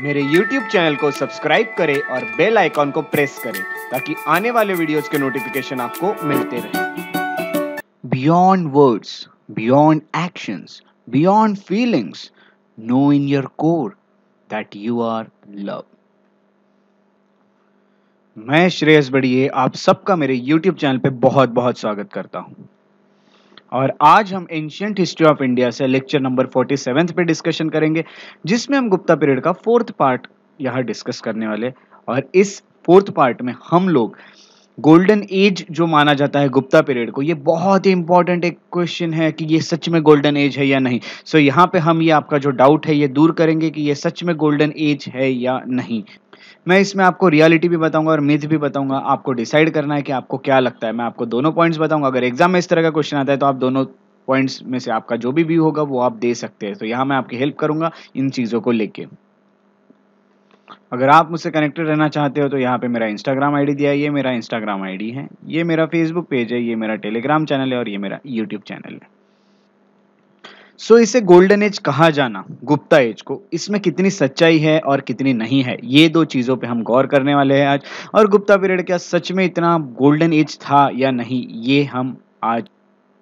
मेरे YouTube channel को subscribe करें और बेल आइकॉन को प्रेस करें ताकि आने वाले वीडियोस के नोटिफिकेशन आपको मिलते रहे beyond words beyond actions beyond feelings know in your core that you are love मैं श्रेयस बड़िए आप सबका मेरे YouTube चैनल पे बहुत बहुत स्वागत करता हूँ और आज हम एंशियंट हिस्ट्री ऑफ इंडिया से लेक्चर नंबर फोर्टी सेवेंथ पे डिस्कशन करेंगे जिसमें हम गुप्ता पीरियड का फोर्थ पार्ट यहाँ डिस्कस करने वाले और इस फोर्थ पार्ट में हम लोग गोल्डन एज जो माना जाता है गुप्ता पीरियड को ये बहुत ही इंपॉर्टेंट एक क्वेश्चन है कि ये सच में गोल्डन एज है या नहीं सो so, यहाँ पे हम ये आपका जो डाउट है ये दूर करेंगे कि ये सच में गोल्डन एज है या नहीं मैं इसमें आपको रियलिटी भी बताऊंगा और मिथ भी बताऊंगा आपको डिसाइड करना है कि आपको क्या लगता है मैं आपको दोनों पॉइंट्स बताऊंगा अगर एग्जाम में इस तरह का क्वेश्चन आता है तो आप दोनों पॉइंट्स में से आपका जो भी व्यू होगा वो आप दे सकते हैं तो यहाँ मैं आपकी हेल्प करूंगा इन चीज़ों को लेके अगर आप मुझसे कनेक्टेड रहना चाहते हो तो यहाँ पे मेरा इंस्टाग्राम आईडी दिया है ये मेरा इंस्टाग्राम आईडी है ये मेरा फेसबुक पेज है ये मेरा टेलीग्राम चैनल है और ये मेरा यूट्यूब चैनल है सो इसे गोल्डन एज कहा जाना गुप्ता एज को इसमें कितनी सच्चाई है और कितनी नहीं है ये दो चीज़ों पे हम गौर करने वाले हैं आज और गुप्ता पीरियड क्या सच में इतना गोल्डन एज था या नहीं ये हम आज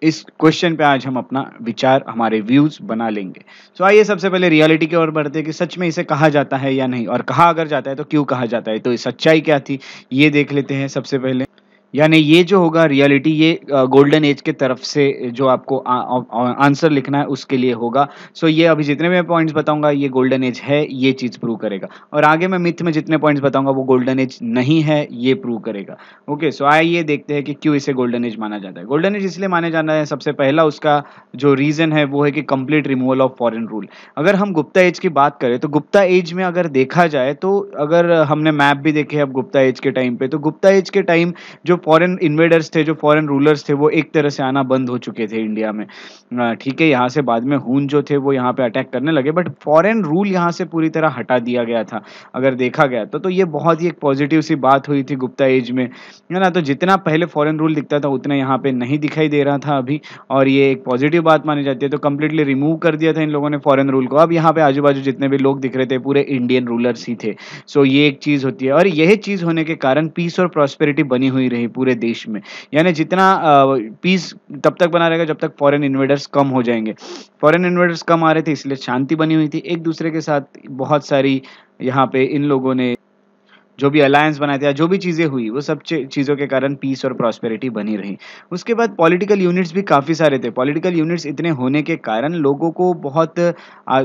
इस क्वेश्चन पे आज हम अपना विचार हमारे व्यूज बना लेंगे सो so, आइए सबसे पहले रियलिटी की ओर बढ़ते हैं कि सच में इसे कहा जाता है या नहीं और कहा अगर जाता है तो क्यों कहा जाता है तो सच्चाई क्या थी ये देख लेते हैं सबसे पहले यानी ये जो होगा रियलिटी ये गोल्डन एज के तरफ से जो आपको आ, आ, आंसर लिखना है उसके लिए होगा सो so ये अभी जितने मैं पॉइंट्स बताऊंगा ये गोल्डन एज है ये चीज़ प्रूव करेगा और आगे मैं मिथ में जितने पॉइंट्स बताऊंगा वो गोल्डन एज नहीं है ये प्रूव करेगा ओके सो आइए देखते हैं कि क्यों इसे गोल्डन एज माना जाता है गोल्डन एज इसलिए माना जाना है सबसे पहला उसका जो रीज़न है वो है कि complete removal of foreign rule अगर हम गुप्ता एज की बात करें तो गुप्ता एज में अगर देखा जाए तो अगर हमने मैप भी देखे अब गुप्ता एज के टाइम पे तो गुप्ता एज के टाइम जो फॉरेन इन्वेडर्स थे जो फॉरेन रूलर्स थे वो एक तरह से आना बंद हो चुके थे इंडिया में ठीक है यहाँ से बाद में हून जो थे वो यहाँ पे अटैक करने लगे बट फॉरेन रूल यहाँ से पूरी तरह हटा दिया गया था अगर देखा गया तो तो ये बहुत ही एक पॉजिटिव सी बात हुई थी गुप्ता एज में है ना तो जितना पहले फॉरन रूल दिखता था उतना यहाँ पे नहीं दिखाई दे रहा था अभी और ये एक पॉजिटिव बात मानी जाती है तो कंप्लीटली रिमूव कर दिया था इन लोगों ने फॉरन रूल को अब यहाँ पे आजू बाजू जितने भी लोग दिख रहे थे पूरे इंडियन रूलर्स ही थे सो ये एक चीज़ होती है और यही चीज़ होने के कारण पीस और प्रॉस्पेरिटी बनी हुई रही पूरे देश में यानी जितना पीस तब तक बना रहेगा जब तक फॉरेन इन्वेडर्स कम हो जाएंगे फॉरेन इन्वेडर्स कम आ रहे थे इसलिए शांति बनी हुई थी एक दूसरे के साथ बहुत सारी यहाँ पे इन लोगों ने जो भी अलायंस बनाए थे जो भी चीज़ें हुई वो सब चीज़ों के कारण पीस और प्रॉस्पेरिटी बनी रही उसके बाद पॉलिटिकल यूनिट्स भी काफ़ी सारे थे पॉलिटिकल यूनिट्स इतने होने के कारण लोगों को बहुत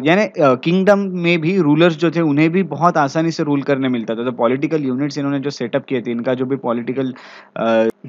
यानी किंगडम में भी रूलर्स जो थे उन्हें भी बहुत आसानी से रूल करने मिलता था तो पॉलिटिकल यूनिट्स इन्होंने जो सेटअप किए थे इनका जो भी पॉलिटिकल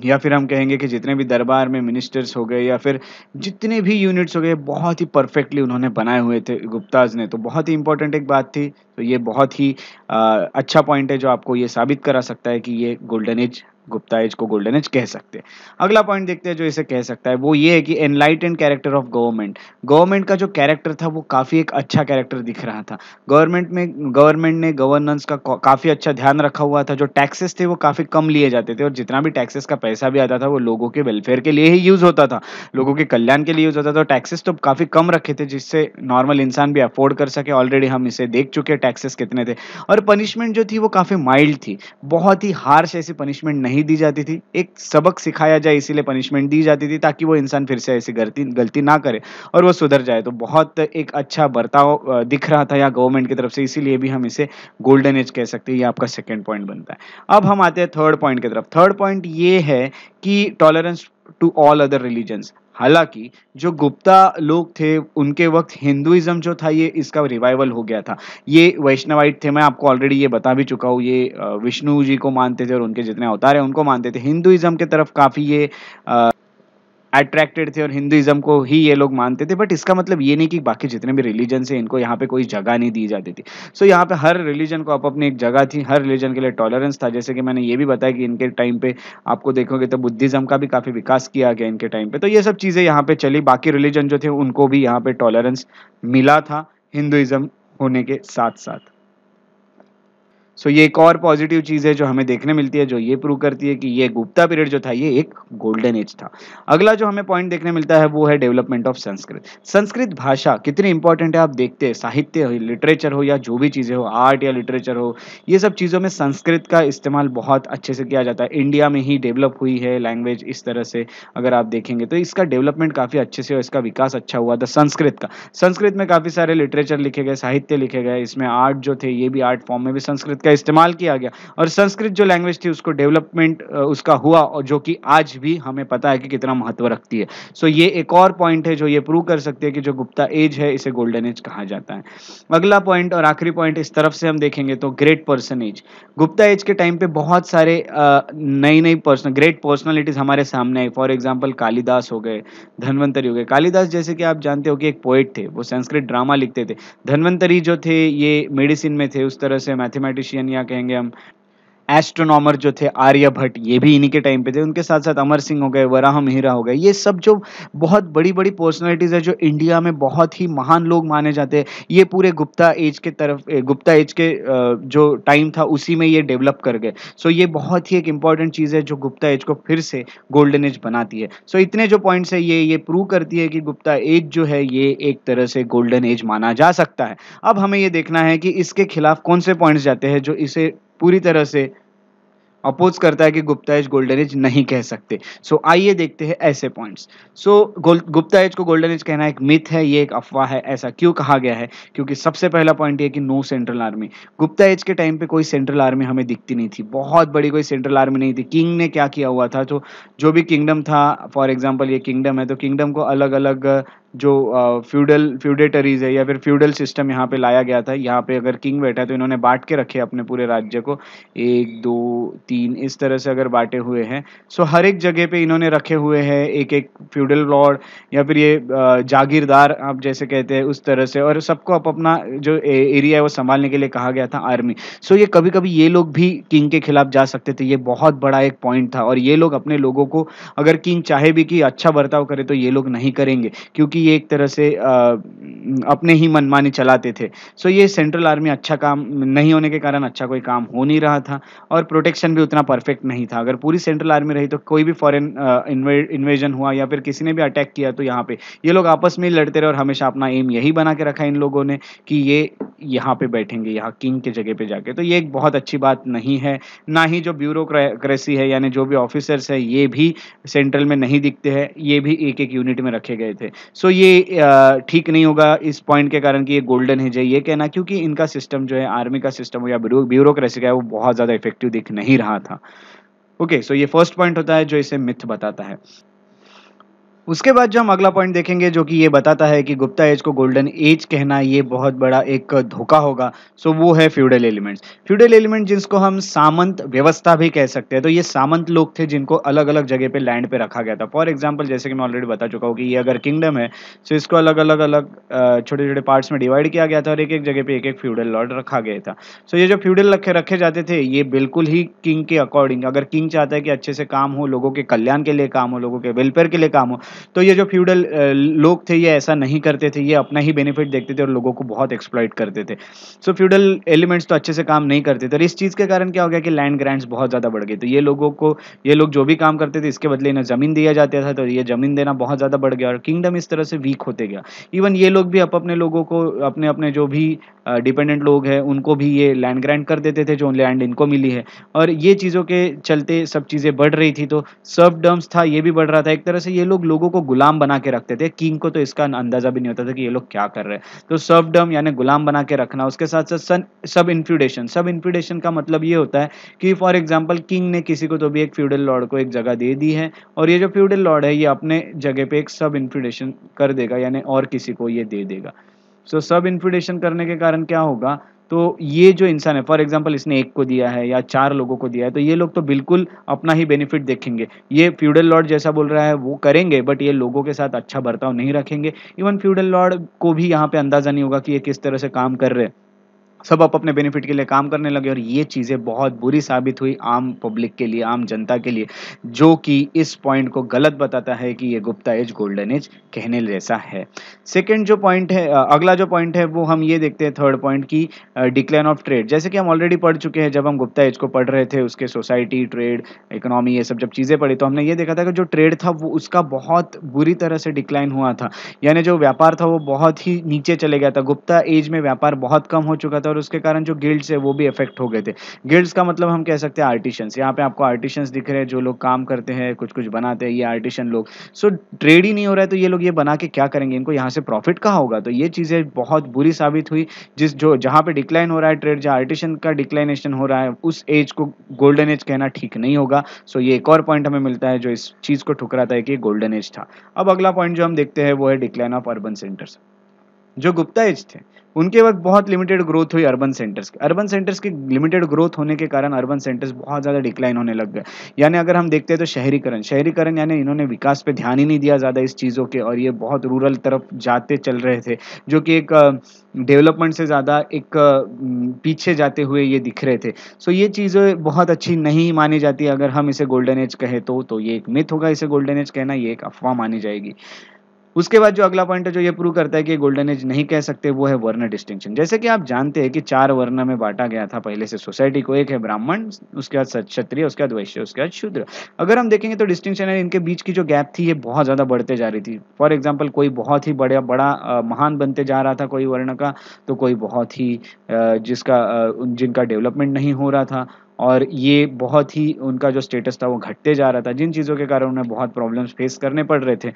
या फिर हम कहेंगे कि जितने भी दरबार में मिनिस्टर्स हो गए या फिर जितने भी यूनिट्स हो गए बहुत ही परफेक्टली उन्होंने बनाए हुए थे गुप्ताज ने तो बहुत ही इंपॉर्टेंट एक बात थी तो ये बहुत ही आ, अच्छा पॉइंट है जो आपको ये साबित करा सकता है कि ये गोल्डन एज गुप्ता एज को गोल्डन एज कह सकते हैं अगला पॉइंट देखते हैं जो इसे कह सकता है वो ये है कि enlightened character of government government का जो कैरेक्टर था वो काफ़ी एक अच्छा कैरेक्टर दिख रहा था गवर्नमेंट में गवर्नमेंट ने गवर्नेंस का काफ़ी अच्छा ध्यान रखा हुआ था जो टैक्सेस थे वो काफ़ी कम लिए जाते थे और जितना भी टैक्सेस का पैसा भी आता था वो लोगों के वेलफेयर के लिए ही यूज़ होता था लोगों के कल्याण के लिए यूज़ होता था टैक्सेस तो, तो काफ़ी कम रखे थे जिससे नॉर्मल इंसान भी अफोर्ड कर सके ऑलरेडी हम इसे देख चुके टैक्सेस कितने थे और पनिशमेंट जो थी वो काफ़ी माइल्ड थी बहुत ही हार्श ऐसी पनिशमेंट नहीं नहीं दी जाती थी एक सबक सिखाया जाए इसीलिए पनिशमेंट दी जाती थी ताकि वो इंसान फिर से ऐसी गलती गलती ना करे और वो सुधर जाए तो बहुत एक अच्छा बर्ताव दिख रहा था या गवर्नमेंट की तरफ से इसीलिए भी हम इसे गोल्डन एज कह सकते हैं ये आपका सेकेंड पॉइंट बनता है अब हम आते हैं थर्ड पॉइंट की तरफ थर्ड पॉइंट ये है कि tolerance to all other religions हालांकि जो गुप्ता लोग थे उनके वक्त हिंदुइज़्म जो था ये इसका रिवाइवल हो गया था ये वैष्णवाइट थे मैं आपको ऑलरेडी ये बता भी चुका हूँ ये विष्णु जी को मानते थे और उनके जितने अवतार हैं उनको मानते थे हिंदुइज्म के तरफ काफ़ी ये अट्रैक्टेड थे और हिंदुइज्म को ही ये लोग मानते थे बट इसका मतलब ये नहीं कि बाकी जितने भी रिलीजन से इनको यहाँ पे कोई जगह नहीं दी जाती थी सो so, यहाँ पे हर रिलीजन को आप अपनी एक जगह थी हर रिलीजन के लिए टॉलरेंस था जैसे कि मैंने ये भी बताया कि इनके टाइम पे आपको देखोगे तो बुद्धिज्म का भी काफ़ी विकास किया गया इनके टाइम पे तो ये सब चीज़ें यहाँ पे चली बाकी रिलीजन जो थे उनको भी यहाँ पे टॉलरेंस मिला था हिंदुइज्म होने के साथ साथ सो ये एक और पॉजिटिव चीज़ है जो हमें देखने मिलती है जो ये प्रूव करती है कि ये गुप्ता पीरियड जो था ये एक गोल्डन एज था अगला जो हमें पॉइंट देखने मिलता है वो है डेवलपमेंट ऑफ संस्कृत संस्कृत भाषा कितनी इंपॉर्टेंट है आप देखते हैं साहित्य हो लिटरेचर हो या जो भी चीज़ें हो आर्ट या लिटरेचर हो ये सब चीज़ों में संस्कृत का इस्तेमाल बहुत अच्छे से किया जाता है इंडिया में ही डेवलप हुई है लैंग्वेज इस तरह से अगर आप देखेंगे तो इसका डेवलपमेंट काफ़ी अच्छे से और इसका विकास अच्छा हुआ था संस्कृत का संस्कृत में काफ़ी सारे लिटरेचर लिखे गए साहित्य लिखे गए इसमें आर्ट जो थे ये भी आर्ट फॉर्म में भी संस्कृत का इस्तेमाल किया गया और संस्कृत जो लैंग्वेज थी उसको डेवलपमेंट उसका हुआ और जो कि आज भी हमें पता है कि कितना महत्व रखती है सो ये एक और पॉइंट है जो ये प्रूव कर सकती है कि जो गुप्ता एज है इसे गोल्डन एज कहा जाता है अगला पॉइंट और आखिरी पॉइंट इस तरफ से हम देखेंगे तो great person age Gupta age के टाइम पे बहुत सारे नई नई पर्सन ग्रेट पर्सनैलिटीज हमारे सामने आई फॉर एग्जाम्पल कालिदास हो गए धनवंतरी हो गए कालिदास जैसे कि आप जानते हो कि एक पोइट थे वो संस्कृत ड्रामा लिखते थे धनवंतरी जो थे ये मेडिसिन में थे उस तरह से मैथमेटिशियन एशियन या कहेंगे हम एस्ट्रोनॉमर जो थे आर्यभट्ट ये भी इन्हीं के टाइम पे थे उनके साथ साथ अमर सिंह हो गए वराह मिहिरा हो गए ये सब जो बहुत बड़ी बड़ी पर्सनैलिटीज़ है जो इंडिया में बहुत ही महान लोग माने जाते हैं ये पूरे गुप्ता एज के तरफ गुप्ता एज के जो टाइम था उसी में ये डेवलप कर गए सो ये बहुत ही एक इंपॉर्टेंट चीज़ है जो गुप्ता एज को फिर से गोल्डन एज बनाती है सो इतने जो पॉइंट्स है ये ये प्रूव करती है कि गुप्ता एज जो है ये एक तरह से गोल्डन एज माना जा सकता है अब हमें ये देखना है कि इसके खिलाफ कौन से पॉइंट्स जाते हैं जो इसे पूरी तरह से अपोज करता है कि गुप्ता एज गोल्डन एज नहीं कह सकते सो so, आइए देखते हैं ऐसे points so so, Gupta age को गोल्डन एज कहना एक मिथ है ये एक अफवाह है ऐसा क्यों कहा गया है क्योंकि सबसे पहला पॉइंट ये कि no central army Gupta age के टाइम पे कोई सेंट्रल आर्मी हमें दिखती नहीं थी बहुत बड़ी कोई सेंट्रल आर्मी नहीं थी किंग ने क्या किया हुआ था तो जो भी किंगडम था फॉर एग्जाम्पल ये किंगडम है तो किंगडम को अलग अलग जो फ्यूडल फ्यूडेटरीज है या फिर फ्यूडल सिस्टम यहाँ पे लाया गया था यहाँ पे अगर किंग बैठा है तो इन्होंने बांट के रखे अपने पूरे राज्य को एक दो तीन इस तरह से अगर बांटे हुए हैं सो हर एक जगह पे इन्होंने रखे हुए हैं एक एक फ्यूडल लॉर्ड या फिर ये जागीरदार आप जैसे कहते हैं उस तरह से और सबको आप अपना जो एरिया है वो संभालने के लिए कहा गया था आर्मी सो ये कभी कभी ये लोग भी किंग के खिलाफ जा सकते थे ये बहुत बड़ा एक पॉइंट था और ये लोग अपने लोगों को अगर किंग चाहे भी कि अच्छा बर्ताव करे तो ये लोग नहीं करेंगे क्योंकि ही एक तरह से अपने ही मनमानी चलाते थे सो ये सेंट्रल आर्मी अच्छा काम नहीं होने के कारण अच्छा कोई काम हो नहीं रहा था और प्रोटेक्शन भी उतना परफेक्ट नहीं था अगर पूरी सेंट्रल आर्मी रही तो कोई भी फॉरन इन्वेजन हुआ या फिर किसी ने भी अटैक किया तो यहाँ पे ये लोग आपस में ही लड़ते रहे और हमेशा अपना एम यही बना के रखा इन लोगों ने कि ये यहाँ पे बैठेंगे यहाँ किंग के जगह पे जाके तो ये एक बहुत अच्छी बात नहीं है ना ही जो ब्यूरोक्रेसी है यानी जो भी ऑफिसर्स है ये भी सेंट्रल में नहीं दिखते हैं ये भी एक एक यूनिट में रखे गए थे सो सो तो ये ठीक नहीं होगा इस पॉइंट के कारण कि ये गोल्डन है है ये कहना क्योंकि इनका सिस्टम जो है आर्मी का सिस्टम हो या ब्यूरोक्रेसी का है वो बहुत ज़्यादा इफेक्टिव दिख नहीं रहा था ओके okay, सो so ये फर्स्ट पॉइंट होता है जो इसे मिथ बताता है उसके बाद जो हम अगला पॉइंट देखेंगे जो कि ये बताता है कि गुप्ता एज को गोल्डन एज कहना ये बहुत बड़ा एक धोखा होगा सो वो है फ्यूडल एलिमेंट्स फ्यूडल एलिमेंट जिसको हम सामंत व्यवस्था भी कह सकते हैं तो ये सामंत लोग थे जिनको अलग अलग जगह पे लैंड पे रखा गया था फॉर एग्जाम्पल जैसे कि मैं ऑलरेडी बता चुका हूँ कि ये अगर किंगडम है सो तो इसको अलग अलग अलग छोटे छोटे पार्ट्स में डिवाइड किया गया था और एक एक जगह पर एक एक फ्यूडल लॉर्ड रखा गया था सो ये जो फ्यूडल रखे रखे जाते थे ये बिल्कुल ही किंग के अकॉर्डिंग अगर किंग चाहता है कि अच्छे से काम हो लोगों के कल्याण के लिए काम हो लोगों के वेलफेयर के लिए काम हो तो ये जो फ्यूडल लोग थे ये ऐसा नहीं करते थे ये अपना ही बेनिफिट देखते थे और लोगों को बहुत एक्सप्लॉइट करते थे सो फ्यूडल एलिमेंट्स तो अच्छे से काम नहीं करते थे और इस चीज़ के कारण क्या हो गया कि लैंड ग्रांट्स बहुत ज़्यादा बढ़ गए तो ये लोगों को ये लोग जो भी काम करते थे इसके बदले इन्हें ज़मीन दिया जाता था तो ये ज़मीन देना बहुत ज़्यादा बढ़ गया और किंगडम इस तरह से वीक होते गया इवन ये लोग भी अप अपने लोगों को अपने अपने जो भी डिपेंडेंट लोग हैं उनको भी ये लैंड ग्रांट कर देते थे जो लैंड इनको मिली है और ये चीज़ों के चलते सब चीज़ें बढ़ रही थी तो सर्व डर्म्स था ये भी बढ़ रहा था एक तरह से ये लोग लोगों लोगों को गुलाम बना के रखते थे किंग को तो इसका अंदाजा भी नहीं होता था कि ये लोग क्या कर रहे हैं तो सर्वडम यानी गुलाम बना के रखना उसके साथ साथ सब इन्फ्यूडेशन सब इन्फ्यूडेशन का मतलब ये होता है कि फॉर एग्जाम्पल किंग ने किसी को तो भी एक फ्यूडल लॉर्ड को एक जगह दे दी है और ये जो फ्यूडल लॉर्ड है ये अपने जगह पे एक सब इन्फ्यूडेशन कर देगा यानी और किसी को ये दे देगा सो सब इन्फ्यूडेशन करने के कारण क्या होगा तो ये जो इंसान है फॉर एग्जाम्पल इसने एक को दिया है या चार लोगों को दिया है तो ये लोग तो बिल्कुल अपना ही बेनिफिट देखेंगे ये फ्यूडल लॉर्ड जैसा बोल रहा है वो करेंगे बट ये लोगों के साथ अच्छा बर्ताव नहीं रखेंगे इवन फ्यूडल लॉर्ड को भी यहाँ पे अंदाजा नहीं होगा कि ये किस तरह से काम कर रहे हैं सब आप अपने बेनिफिट के लिए काम करने लगे और ये चीज़ें बहुत बुरी साबित हुई आम पब्लिक के लिए आम जनता के लिए जो कि इस पॉइंट को गलत बताता है कि ये गुप्ता एज गोल्डन एज कहने जैसा है सेकेंड जो पॉइंट है अगला जो पॉइंट है वो हम ये देखते हैं थर्ड पॉइंट की डिक्लाइन ऑफ ट्रेड जैसे कि हम ऑलरेडी पढ़ चुके हैं जब हम गुप्ता एज को पढ़ रहे थे उसके सोसाइटी ट्रेड इकोनॉमी ये सब जब चीज़ें पढ़ी तो हमने ये देखा था कि जो ट्रेड था वो उसका बहुत बुरी तरह से डिक्लाइन हुआ था यानी जो व्यापार था वो बहुत ही नीचे चले गया था गुप्ता एज में व्यापार बहुत कम हो चुका था और उसके कारण जो गिल्ड्स है वो भी इफेक्ट हो गए थे गिल्ड्स का मतलब हम कह सकते हैं आर्टिशंस यहाँ पे आपको आर्टिशंस दिख रहे हैं जो लोग काम करते हैं कुछ कुछ बनाते हैं ये आर्टिशन लोग सो ट्रेड ही नहीं हो रहा है तो ये लोग ये बना के क्या करेंगे इनको यहाँ से प्रॉफिट कहाँ होगा तो ये चीज़ें बहुत बुरी साबित हुई जिस जो जहाँ पर डिक्लाइन हो रहा है ट्रेड जहाँ आर्टिशन का डिक्लाइनेशन हो रहा है उस एज को गोल्डन एज कहना ठीक नहीं होगा सो ये एक और पॉइंट हमें मिलता है जो इस चीज़ को ठुकराता है कि गोल्डन एज था अब अगला पॉइंट जो हम देखते हैं वो है डिक्लाइन ऑफ अर्बन सेंटर्स जो गुप्ता एज थे उनके वक्त बहुत लिमिटेड ग्रोथ हुई अर्बन सेंटर्स की अर्बन सेंटर्स की लिमिटेड ग्रोथ होने के कारण अर्बन सेंटर्स बहुत ज़्यादा डिक्लाइन होने लग गए यानी अगर हम देखते हैं तो शहरीकरण शहरीकरण यानी इन्होंने विकास पर ध्यान ही नहीं दिया ज़्यादा इस चीज़ों के और ये बहुत रूरल तरफ जाते चल रहे थे जो कि एक डेवलपमेंट से ज़्यादा एक पीछे जाते हुए ये दिख रहे थे सो ये चीज़ें बहुत अच्छी नहीं मानी जाती अगर हम इसे गोल्डन एज कहें तो, तो ये एक मिथ होगा इसे गोल्डन एज कहना ये एक अफवाह मानी जाएगी उसके बाद जो अगला पॉइंट है जो ये प्रूव करता है कि गोल्डन एज नहीं कह सकते वो है वर्ण डिस्टिंक्शन जैसे कि आप जानते हैं कि चार वर्ण में बांटा गया था पहले से सोसाइटी को एक है ब्राह्मण उसके बाद क्षत्रिय उसके बाद वैश्य उसके बाद शूद्र अगर हम देखेंगे तो डिस्टिंक्शन है इनके बीच की जो गैप थी ये बहुत ज़्यादा बढ़ते जा रही थी फॉर एग्जाम्पल कोई बहुत ही बड़ा बड़ा महान बनते जा रहा था कोई वर्ण का तो कोई बहुत ही जिसका जिनका डेवलपमेंट नहीं हो रहा था और ये बहुत ही उनका जो स्टेटस था वो घटते जा रहा था जिन चीज़ों के कारण उन्हें बहुत प्रॉब्लम्स फेस करने पड़ रहे थे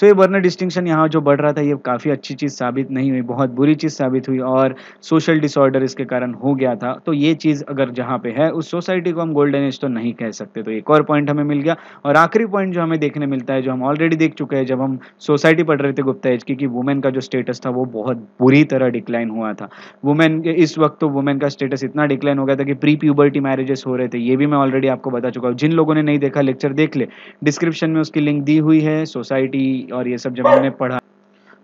सो ये वर्नर डिस्टिंक्शन यहाँ जो बढ़ रहा था ये काफ़ी अच्छी चीज़ साबित नहीं हुई बहुत बुरी चीज़ साबित हुई और सोशल डिसऑर्डर इसके कारण हो गया था तो ये चीज़ अगर जहाँ पे है उस सोसाइटी को हम गोल्डन एज तो नहीं कह सकते तो एक और पॉइंट हमें मिल गया और आखिरी पॉइंट जो हमें देखने मिलता है जो हम ऑलरेडी देख चुके हैं जब हम सोसाइटी पढ़ रहे थे गुप्ता एज की कि वुमेन का जो स्टेटस था वो बहुत बुरी तरह डिक्लाइन हुआ था वुमेन इस वक्त तो वुमेन का स्टेटस इतना डिक्लाइन हो गया था कि प्री प्यूबर्टी मैरिजेस हो रहे थे ये भी मैं ऑलरेडी आपको बता चुका हूँ जिन लोगों ने नहीं देखा लेक्चर देख ले डिस्क्रिप्शन में उसकी लिंक दी हुई है सोसाइटी और ये सब जब हमने पढ़ा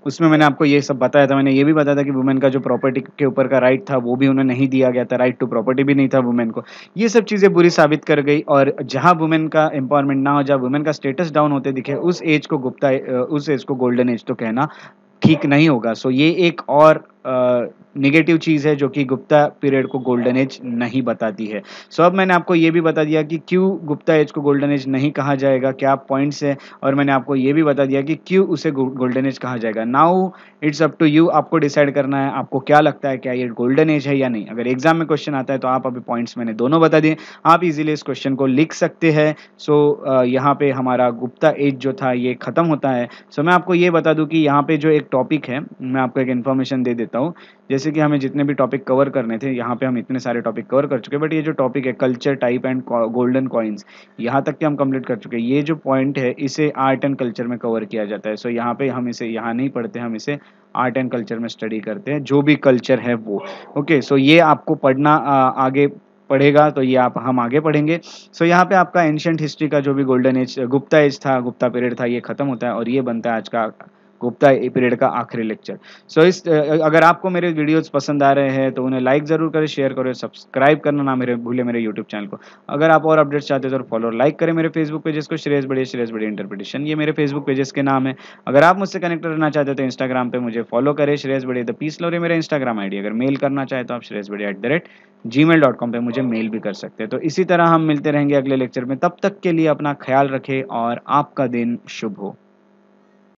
उसमें मैंने आपको ये सब बताया था मैंने ये भी बताया था कि वुमेन का जो प्रॉपर्टी के ऊपर का राइट था वो भी उन्हें नहीं दिया गया था राइट टू प्रॉपर्टी भी नहीं था वुमेन को ये सब चीज़ें बुरी साबित कर गई और जहाँ वुमेन का एम्पावरमेंट ना हो जहाँ वुमेन का स्टेटस डाउन होते दिखे उस एज को गुप्ता उस एज को गोल्डन एज तो कहना ठीक नहीं होगा सो ये एक और निगेटिव चीज़ है जो कि गुप्ता पीरियड को गोल्डन एज नहीं बताती है सो so, अब मैंने आपको ये भी बता दिया कि क्यों गुप्ता एज को गोल्डन एज नहीं कहा जाएगा क्या पॉइंट्स है और मैंने आपको ये भी बता दिया कि क्यों उसे गोल्डन एज कहा जाएगा now it's up to you आपको डिसाइड करना है आपको क्या लगता है क्या ये गोल्डन एज है या नहीं अगर एग्जाम में क्वेश्चन आता है तो आप अभी पॉइंट्स मैंने दोनों बता दिए आप इजिली इस क्वेश्चन को लिख सकते हैं सो so, यहाँ पे हमारा गुप्ता एज जो था ये ख़त्म होता है सो so, मैं आपको ये बता दूँ कि यहाँ पर जो एक टॉपिक है मैं आपको एक इन्फॉर्मेशन दे देता देता हूँ जैसे कि हमें जितने भी टॉपिक कवर करने थे यहाँ पे हम इतने सारे टॉपिक कवर कर चुके बट ये जो टॉपिक है culture type and golden coins यहाँ तक के हम कंप्लीट कर चुके हैं ये जो पॉइंट है इसे आर्ट एंड कल्चर में कवर किया जाता है सो so, यहाँ पे हम इसे यहाँ नहीं पढ़ते हम इसे आर्ट एंड कल्चर में स्टडी करते हैं जो भी कल्चर है वो ओके okay, सो so ये आपको पढ़ना आ, आगे पढ़ेगा तो ये आप हम आगे पढ़ेंगे सो so, यहाँ पे आपका एंशंट हिस्ट्री का जो भी गोल्डन एज गुप्ता एज था गुप्ता पीरियड था ये खत्म होता है और ये बनता है आज का गुप्ता ए पीरियड का आखिरी लेक्चर सो इस अगर आपको मेरे वीडियोस पसंद आ रहे हैं तो उन्हें लाइक ज़रूर करें शेयर करें सब्सक्राइब करना ना मेरे भूले मेरे यूट्यूब चैनल को अगर आप और अपडेट्स चाहते हो तो फॉलो लाइक करें मेरे फेसबुक पेजेस को श्रेयस बड़े श्रेयस बड़े इंटरप्रिटेशन ये मेरे फेसबुक पेजेस के नाम है अगर आप मुझसे कनेक्ट रहना चाहते हो तो इंस्टाग्राम पर मुझे फॉलो करें श्रेयस बड़े द पीस लोरे मेरा इंस्टाग्राम आई अगर मेल करना चाहे तो आप Shreyas Bade at the rate G mail dot com पर मुझे मेल भी कर सकते हैं तो इसी तरह हम मिलते रहेंगे अगले लेक्चर में तब तक के लिए अपना ख्याल रखें और आपका दिन शुभ हो